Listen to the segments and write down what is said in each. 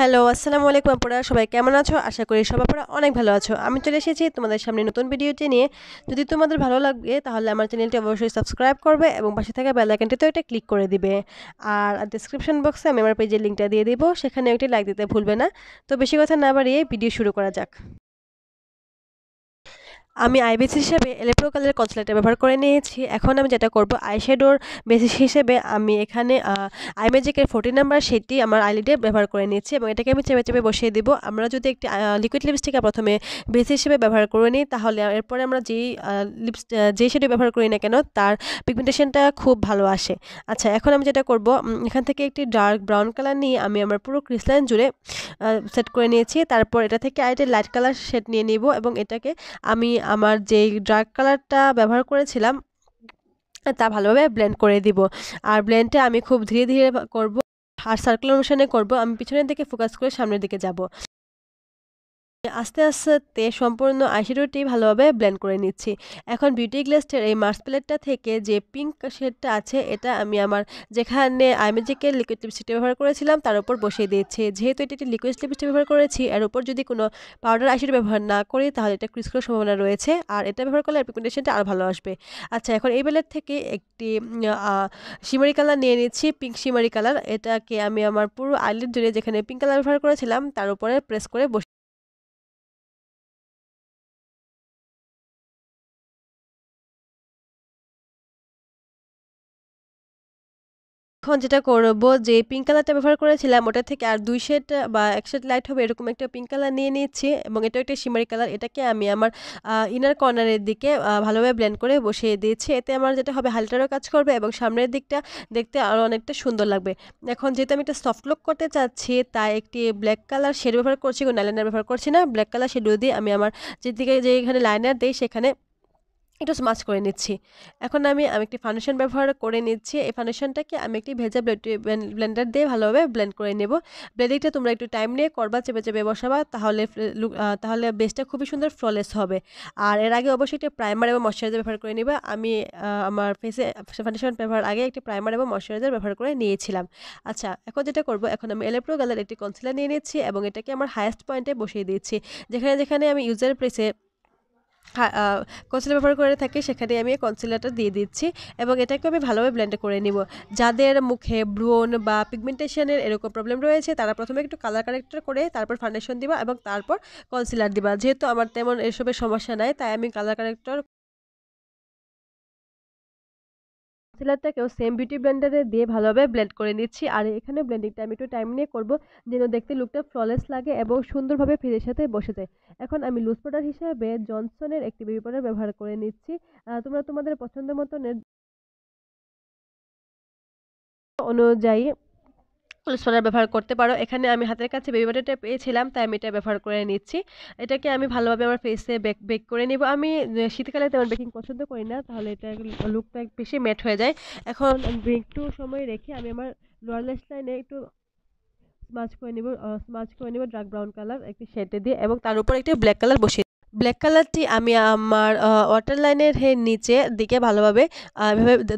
hello আসসালামু আলাইকুম আপনারা সবাই কেমন আছো আশা করি সব আপনারা অনেক ভালো আছো আমি চলে এসেছি তোমাদের সামনে নতুন ভিডিওটি নিয়ে যদি তোমাদের ভালো লাগে তাহলে আমার চ্যানেলটি অবশ্যই সাবস্ক্রাইব করবে এবং পাশে থাকা বেলাইকনটিতেও এটা ক্লিক করে দিবে আর ডিসক্রিপশন বক্সে আমি আমার পেজের লিঙ্কটা দিয়ে দেবো সেখানে একটি লাইক দিতে ভুলবে না তো বেশি কথা না বাড়িয়ে ভিডিও শুরু করা যাক আমি আই বেসিস হিসেবে এলেপ্রো কালার কনসিলারটা ব্যবহার করে নিয়েছি এখন আমি যেটা করব আইশ্যাডোর বেসিস হিসেবে আমি এখানে আই ম্যাজিকের ফোর্টি নাম্বার সেটি আমার আইলিডে ব্যবহার করে নিয়েছি এবং এটাকে আমি চেপে চেপে বসিয়ে দিব আমরা যদি একটি লিকুইড লিপস্টিক প্রথমে বেসিস হিসেবে ব্যবহার করে নিই তাহলে এরপরে আমরা যেই লিপস যেই শেডে ব্যবহার করি না কেন তার পিগমেন্টেশনটা খুব ভালো আসে আচ্ছা এখন আমি যেটা করব এখান থেকে একটি ডার্ক ব্রাউন কালার নিয়ে আমি আমার পুরো ক্রিসলাইন জুড়ে সেট করে নিয়েছি তারপর এটা থেকে আইটের লাইট কালার শেড নিয়ে নিব এবং এটাকে আমি আমার যেই ডার্ক কালারটা ব্যবহার করেছিলাম তা ভালোভাবে ব্লেন্ড করে দিব আর ব্লেন্ডটা আমি খুব ধীরে ধীরে করব আর সার্কুলার মোশনে করব আমি পিছনের দিকে ফোকাস করে সামনের দিকে যাব আস্তে আস্তে সম্পূর্ণ আইশ্যাডোটি ভালোভাবে ব্লেন্ড করে নিচ্ছি এখন বিউটি গ্লেস্টের এই মার্স প্লেটটা থেকে যে পিঙ্ক শেডটা আছে এটা আমি আমার যেখানে আইমেজিকের লিকুইড লিপস্টিকটা ব্যবহার করেছিলাম তার উপর বসিয়ে দিয়েছি যেহেতু এটি একটি লিকুইড লিপস্টিক ব্যবহার করেছি এর উপর যদি কোনো পাউডার আইশ্যাডো ব্যবহার না করি তাহলে এটা ক্রিস করার সম্ভাবনা রয়েছে আর এটা ব্যবহার করলে পিগমেন্টেশনটা আরও ভালো আসবে আচ্ছা এখন এই প্লেট থেকে একটি শিমারি কালার নিয়ে নিচ্ছি পিঙ্ক শিমারি কালার এটাকে আমি আমার পুরো আইলেট জুড়ে যেখানে পিঙ্ক কালার ব্যবহার করেছিলাম তার উপরে প্রেস করে বসে এখন যেটা করব যে পিঙ্ক কালারটা ব্যবহার করেছিলাম ওটা থেকে আর দুই শেড বা এক শেড লাইট হবে এরকম একটা পিঙ্ক কালার নিয়ে নিচ্ছি এবং এটা একটা সিমারি কালার এটাকে আমি আমার ইনার কর্নারের দিকে ভালোভাবে ব্লেন্ড করে বসিয়ে দিয়েছি এতে আমার যেটা হবে হালটারও কাজ করবে এবং সামনের দিকটা দেখতে আরও অনেকটা সুন্দর লাগবে এখন যেহেতু আমি একটা সফট লুক করতে চাচ্ছি তাই একটি ব্ল্যাক কালার শেড ব্যবহার করছি কোনো লাইনার ব্যবহার করছি না ব্ল্যাক কালার শেডও দিয়ে আমি আমার যেদিকে যেখানে লাইনার দিই সেখানে একটু স্মাচ করে নিচ্ছি এখন আমি আমি একটি ফাউন্ডেশন ব্যবহার করে নিচ্ছি এই ফাউন্ডেশনটাকে আমি একটি ভেজা ব্লেন্ডার দিয়ে ভালোভাবে ব্লেন্ড করে নেব ব্লেন্ডিংটা তোমরা একটু টাইম নিয়ে করবা চেপে চেপে বসাবা তাহলে তাহলে বেসটা খুবই সুন্দর ফ্ললেস হবে আর এর আগে অবশ্যই একটি প্রাইমার এবং ময়শ্চারাইজার ব্যবহার করে নেবা আমি আমার ফেসে ফাউন্ডেশন ব্যবহার আগে একটি প্রাইমার এবং ময়শ্চারাইজার ব্যবহার করে নিয়েছিলাম আচ্ছা এখন যেটা করব এখন আমি এলেপ্রো গালের একটি কনসিলার নিয়ে নিচ্ছি এবং এটাকে আমার হায়েস্ট পয়েন্টে বসিয়ে দিচ্ছি যেখানে যেখানে আমি ইউজার প্রেসে কনসিলার ব্যবহার করে থাকি সেখানে আমি কনসিলারটা দিয়ে দিচ্ছি এবং এটাকে আমি ভালোভাবে ব্লেন্ড করে নিব যাদের মুখে ব্রোন বা পিগমেন্টেশনের এরকম প্রবলেম রয়েছে তারা প্রথমে একটু কালার কারেক্টার করে তারপর ফাউন্ডেশন দিবা এবং তারপর কনসিলার দিবা যেহেতু আমার তেমন এসবের সমস্যা নাই তাই আমি কালার কারেক্টর সেলারটাকেও সেম বিউটি ব্লেন্ডারে দিয়ে ভালোভাবে ব্লেন্ড করে নিচ্ছি আর এখানে ব্লেন্ডিংটা আমি একটু টাইম নিয়ে করবো যেন দেখতে লুকটা ফ্ললেস লাগে এবং সুন্দরভাবে ফ্রিজের সাথে বসে যায় এখন আমি লুজ পাউডার হিসেবে জনসনের একটি বেবি পাউডার ব্যবহার করে নিচ্ছি তোমরা তোমাদের পছন্দ মতনের অনুযায়ী কোলেস্ট্রলার ব্যবহার করতে পারো এখানে আমি হাতের কাছে বেবি বাটারটা পেয়েছিলাম তাই আমি এটা ব্যবহার করে নিচ্ছি এটাকে আমি ভালোভাবে আমার ফেসে বেক বেক করে নেব আমি শীতকালে তেমন বেকিং পছন্দ করি না তাহলে এটা লুকটা বেশি ম্যাট হয়ে যায় এখন একটু সময় রেখে আমি আমার লোয়ারলেস লাইনে একটু স্মাচ করে নিব স্মাচ করে নেব ডার্ক ব্রাউন কালার একটি শেটে দিয়ে এবং তার উপর একটি ব্ল্যাক কালার বসিয়ে ব্ল্যাক কালারটি আমি আমার ওয়াটার লাইনের হের নিচে দিকে ভালোভাবে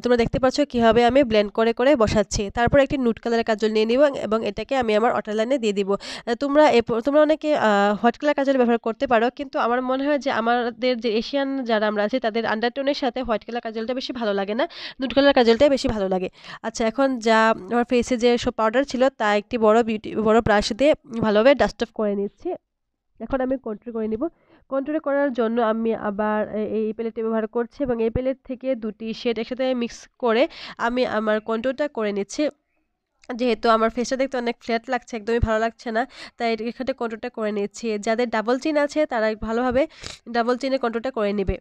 তোমরা দেখতে পাচ্ছ কীভাবে আমি ব্লেন্ড করে করে বসাচ্ছি তারপর একটি নুট কালারের কাজল নিয়ে নিব এবং এটাকে আমি আমার ওয়াটার লাইনে দিয়ে দিব তোমরা তোমরা অনেকে হোয়াইট কালার কাজল ব্যবহার করতে পারো কিন্তু আমার মনে হয় যে আমাদের যে এশিয়ান যারা আমরা আছি তাদের আন্ডারটোনের সাথে হোয়াইট কালার কাজলটা বেশি ভালো লাগে না নুট কালার কাজলটাই বেশি ভালো লাগে আচ্ছা এখন যা আমার ফেসে যে সব পাউডার ছিল তা একটি বড় বিউটি বড় ব্রাশ দিয়ে ভালোভাবে ডাস্ট অফ করে নিচ্ছি এখন আমি কন্ট্রোল করে নিব কন্ট্রোল করার জন্য আমি আবার এই প্লেটটি ব্যবহার করছি এবং এই প্লেট থেকে দুটি শেড একসাথে মিক্স করে আমি আমার কন্ট্রোলটা করে নিচ্ছি যেহেতু আমার ফেসটা দেখতে অনেক ফ্ল্যাট লাগছে একদমই ভালো লাগছে না তাই এখানে কন্ট্রোলটা করে নিচ্ছি যাদের ডাবল চিন আছে তারা ভালোভাবে ডাবল চিনে কন্ট্রোলটা করে নেবে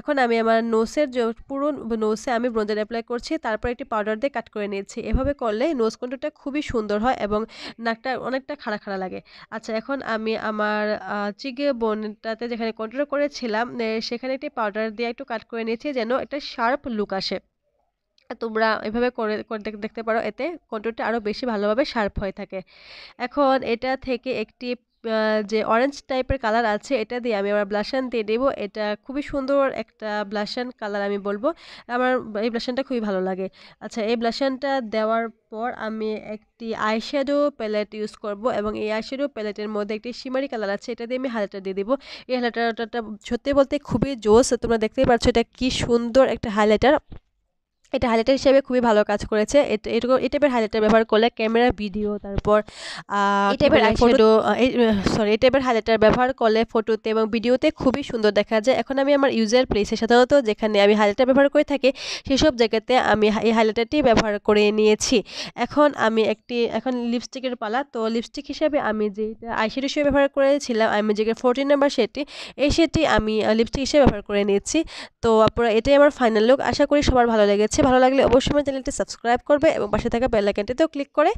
এখন আমি আমার নোসের পুরো নোসে আমি ব্রোঞ্জার অ্যাপ্লাই করছি তারপর একটি পাউডার দিয়ে কাট করে নিয়েছি এভাবে করলে নোস কন্ট্রোলটা খুবই সুন্দর হয় এবং নাকটা অনেকটা খাড়া খাড়া লাগে আচ্ছা এখন আমি আমার চিকে বোনটাতে যেখানে কন্ট্রোল করেছিলাম সেখানে একটি পাউডার দিয়ে একটু কাট করে নিয়েছি যেন একটা শার্প লুক আসে তোমরা এভাবে করে দেখতে পারো এতে কন্ট্রোলটা আরও বেশি ভালোভাবে শার্প হয়ে থাকে এখন এটা থেকে একটি যে অরেঞ্জ টাইপের কালার আছে এটা দিয়ে আমি আমার ব্লাশান দিয়ে দেবো এটা খুবই সুন্দর একটা ব্লাশান কালার আমি বলবো আমার এই ব্লাশানটা খুবই ভালো লাগে আচ্ছা এই ব্লাশানটা দেওয়ার পর আমি একটি আইশ্যাডো প্যালেট ইউজ করব এবং এই আইশ্যাডো প্যালেটের মধ্যে একটি সিমারি কালার আছে এটা দিয়ে আমি হাইলাইটার দিয়ে দেবো এই হাইলাইটারটা সত্যি বলতে খুবই জোস তোমরা দেখতেই পাচ্ছ এটা কি সুন্দর একটা হাইলাইটার এটা হাইলাইটার হিসেবে খুবই ভালো কাজ করেছে এই টাইপের হাইলাইটার ব্যবহার করলে ক্যামেরা ভিডিও তারপর সরি এই টাইপের হাইলাইটার ব্যবহার করলে ফটোতে এবং ভিডিওতে খুবই সুন্দর দেখা যায় এখন আমি আমার ইউজার প্লেসে সাধারণত যেখানে আমি হাইলাইটার ব্যবহার করে থাকি সেসব জায়গাতে আমি এই হাইলাইটারটি ব্যবহার করে নিয়েছি এখন আমি একটি এখন লিপস্টিকের পালা তো লিপস্টিক হিসেবে আমি যে আইশ্যাডো হিসেবে ব্যবহার করেছিলাম আমি যে ফোরটিন নাম্বার সেটটি এই সেটটি আমি লিপস্টিক হিসেবে ব্যবহার করে নিয়েছি তো আপনারা এটাই আমার ফাইনাল লুক আশা করি সবার ভালো লেগেছে লাগছে ভালো লাগলে অবশ্যই আমার চ্যানেলটি সাবস্ক্রাইব করবে এবং পাশে থাকা বেল আইকনটিতেও ক্লিক করে